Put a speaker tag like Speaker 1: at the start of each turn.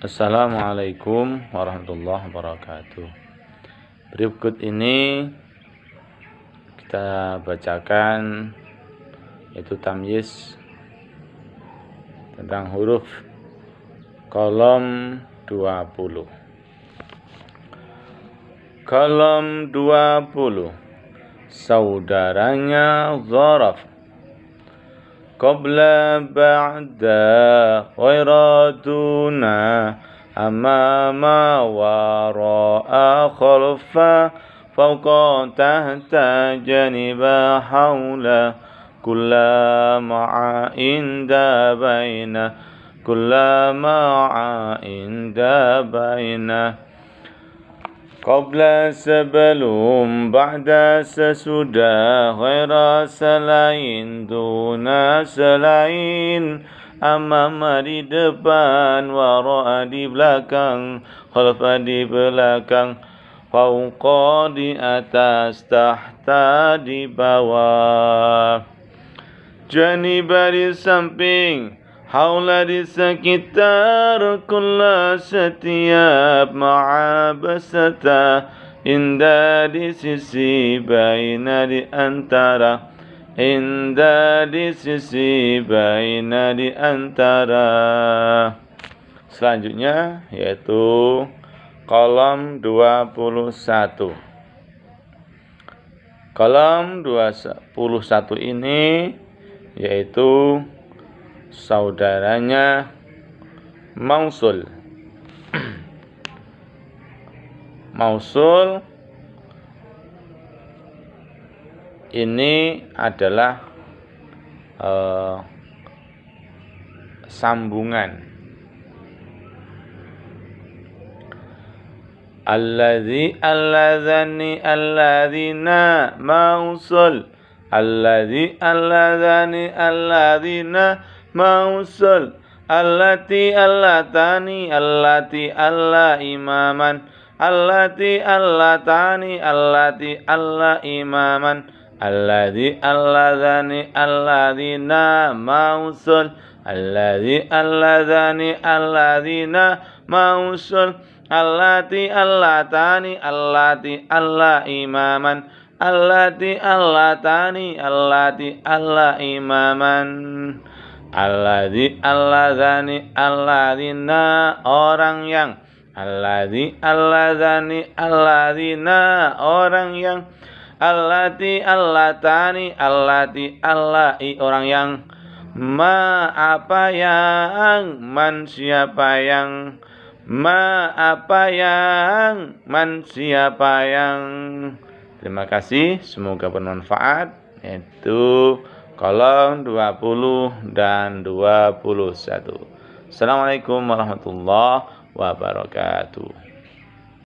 Speaker 1: Assalamualaikum warahmatullahi wabarakatuh. Berikut ini kita bacakan itu tamyiz tentang huruf kolom 20. Kolom 20 saudaranya Zorof. قبل بعد غير دون أمام وراء خلف فوق تحت جانب حول كل مع عند بين كل مع عند بين قبل سبل بعد سسدى غير سلاين دون سلاين أما مريد بان وراء دي بلاكان خلف دي بلاكان فوق دي أتاس تحت دي بوا جاني باري سامبين Haula di sekitar kula setiap ma'abasata Indah di sisi baina di antara Indah di sisi baina di antara Selanjutnya yaitu kolom 21 Kolom 21 ini yaitu saudaranya Mausul. Mausul ini adalah eh, sambungan Alladzi alladzani alladzina mausul Alladzi alladzani alladzina mausul allati allatani allati alla imaman allati allatani allati alla imaman allati alladani na mausul allati alladani na mausul allati allatani allati alla imaman allati allatani allati alla imaman Alladzi alladzani alladzina orang yang Alladzi alladzani alladzina orang yang Allati allatani allati allai orang yang Ma apa yang man siapa yang Ma apa yang man siapa yang Terima kasih semoga bermanfaat itu kolom 20 dan 21. Assalamualaikum warahmatullahi wabarakatuh.